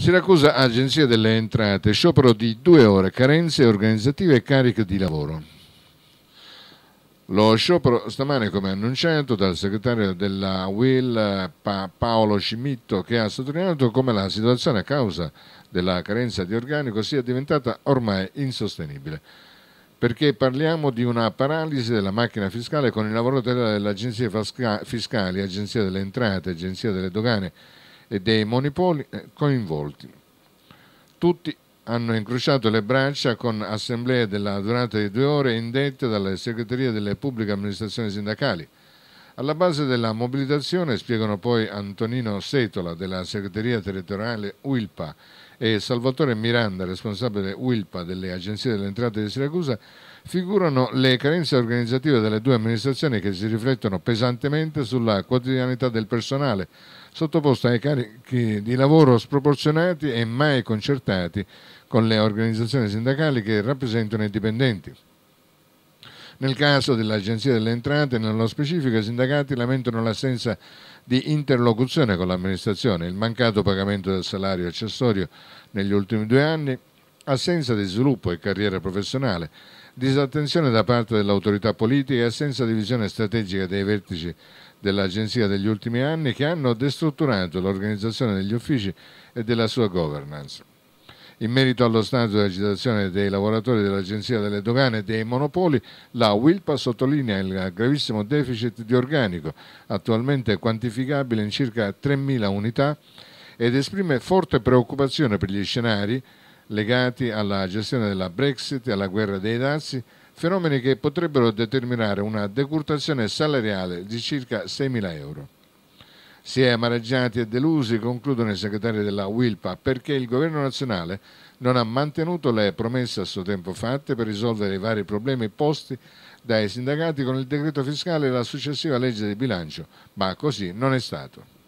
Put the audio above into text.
Siracusa Agenzia delle Entrate, sciopero di due ore, carenze organizzative e cariche di lavoro. Lo sciopero stamane, come annunciato dal segretario della WIL pa- Paolo Scimitto, che ha sottolineato come la situazione a causa della carenza di organico sia diventata ormai insostenibile. Perché parliamo di una paralisi della macchina fiscale con il lavoro delle agenzie fiscali, Agenzia delle Entrate, Agenzia delle Dogane, e dei monopoli eh, coinvolti. Tutti hanno incrociato le braccia con assemblee della durata di due ore indette dalla segreteria delle pubbliche amministrazioni sindacali, alla base della mobilitazione, spiegano poi Antonino Setola della segreteria territoriale UILPA e Salvatore Miranda, responsabile UILPA delle agenzie delle entrate di Siracusa, figurano le carenze organizzative delle due amministrazioni che si riflettono pesantemente sulla quotidianità del personale, sottoposto ai carichi di lavoro sproporzionati e mai concertati con le organizzazioni sindacali che rappresentano i dipendenti. Nel caso dell'Agenzia delle Entrate, nello specifico, i sindacati lamentano l'assenza di interlocuzione con l'amministrazione, il mancato pagamento del salario accessorio negli ultimi due anni, assenza di sviluppo e carriera professionale, disattenzione da parte dell'autorità politica e assenza di visione strategica dei vertici dell'Agenzia degli ultimi anni che hanno destrutturato l'organizzazione degli uffici e della sua governance. In merito allo snaggio di agitazione dei lavoratori dell'Agenzia delle Dogane e dei Monopoli, la Wilpa sottolinea il gravissimo deficit di organico, attualmente quantificabile in circa 3.000 unità, ed esprime forte preoccupazione per gli scenari legati alla gestione della Brexit e alla guerra dei dazi, fenomeni che potrebbero determinare una decurtazione salariale di circa 6.000 euro si è amareggiati e delusi, concludono i segretari della Wilpa, perché il governo nazionale non ha mantenuto le promesse a suo tempo fatte per risolvere i vari problemi posti dai sindacati con il decreto fiscale e la successiva legge di bilancio, ma così non è stato.